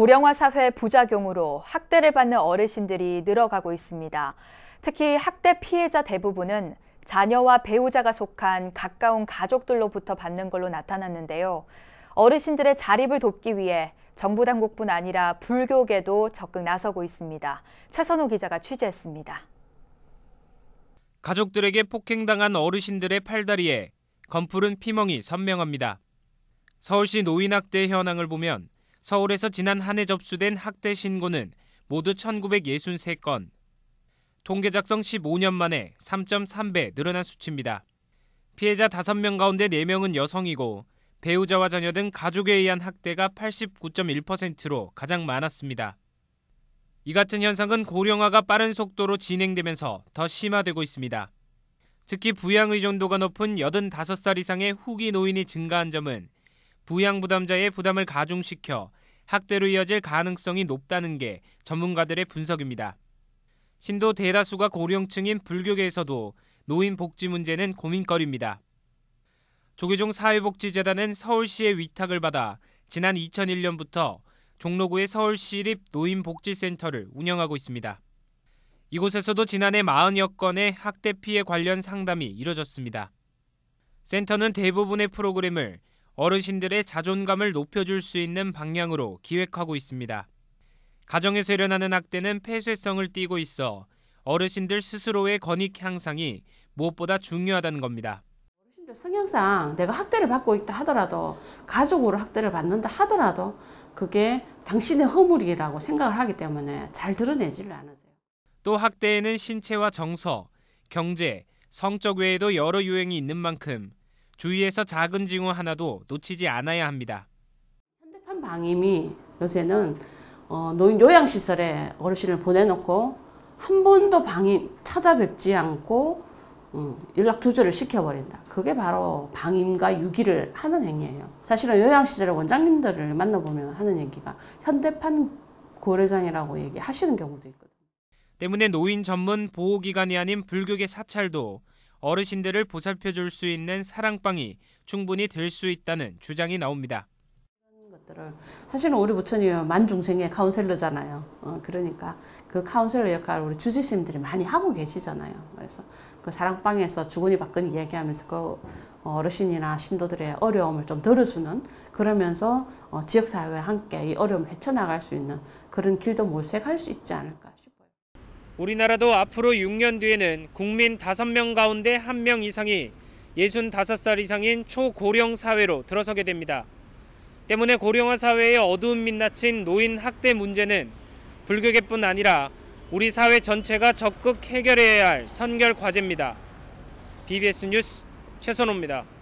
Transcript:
고령화 사회 부작용으로 학대를 받는 어르신들이 늘어가고 있습니다. 특히 학대 피해자 대부분은 자녀와 배우자가 속한 가까운 가족들로부터 받는 걸로 나타났는데요. 어르신들의 자립을 돕기 위해 정부 당국뿐 아니라 불교계도 적극 나서고 있습니다. 최선호 기자가 취재했습니다. 가족들에게 폭행당한 어르신들의 팔다리에 검푸른 피멍이 선명합니다. 서울시 노인학대 현황을 보면 서울에서 지난 한 해 접수된 학대 신고는 모두 1963건. 통계 작성 15년 만에 3.3배 늘어난 수치입니다. 피해자 5명 가운데 4명은 여성이고 배우자와 자녀 등 가족에 의한 학대가 89.1%로 가장 많았습니다. 이 같은 현상은 고령화가 빠른 속도로 진행되면서 더 심화되고 있습니다. 특히 부양 의존도가 높은 85살 이상의 후기 노인이 증가한 점은 부양 부담자의 부담을 가중시켜 학대로 이어질 가능성이 높다는 게 전문가들의 분석입니다. 신도 대다수가 고령층인 불교계에서도 노인 복지 문제는 고민거리입니다. 조계종 사회복지재단은 서울시의 위탁을 받아 지난 2001년부터 종로구의 서울시립 노인복지센터를 운영하고 있습니다. 이곳에서도 지난해 40여 건의 학대 피해 관련 상담이 이뤄졌습니다. 센터는 대부분의 프로그램을 어르신들의 자존감을 높여줄 수 있는 방향으로 기획하고 있습니다. 가정에서 일어나는 학대는 폐쇄성을 띠고 있어 어르신들 스스로의 권익 향상이 무엇보다 중요하다는 겁니다. 어르신들 성향상 내가 학대를 받고 있다 하더라도 가족으로 학대를 받는다 하더라도 그게 당신의 허물이라고 생각을 하기 때문에 잘 드러내지를 않으세요. 또 학대에는 신체와 정서, 경제, 성적 외에도 여러 유행이 있는 만큼 주위에서 작은 징후 하나도 놓치지 않아야 합니다. 현대판 방임이 요새는 어, 노 요양시설에 어르신을 보내놓고 한 번도 방임 찾아뵙지 않고 음, 연락 두절을 시켜버린다. 그게 바로 방임과 유기를 하는 행위예요. 사실은 요양시설 원장님들을 만나보면 하는 얘기가 현대판 고래장이라고 얘기하시는 경우도 있거든요. 때문에 노인 전문 보호기관이 아닌 불교계 사찰도 어르신들을 보살펴 줄 수 있는 사랑방이 충분히 될 수 있다는 주장이 나옵니다. 사실은 우리 부처님 만중생의 카운셀러잖아요. 어, 그러니까 그 카운셀러 역할을 우리 주지스들이 많이 하고 계시잖아요. 그래서 그 사랑방에서 주군이 박근이 이기하면서그 어, 어르신이나 신도들의 어려움을 좀 들어주는 그러면서 어, 지역사회와 함께 이 어려움을 헤쳐나갈 수 있는 그런 길도 모색할 수 있지 않을까. 우리나라도 앞으로 6년 뒤에는 국민 5명 가운데 1명 이상이 65살 이상인 초고령 사회로 들어서게 됩니다. 때문에 고령화 사회의 어두운 민낯인 노인 학대 문제는 불교계뿐 아니라 우리 사회 전체가 적극 해결해야 할 선결 과제입니다. BBS 뉴스 최선호입니다.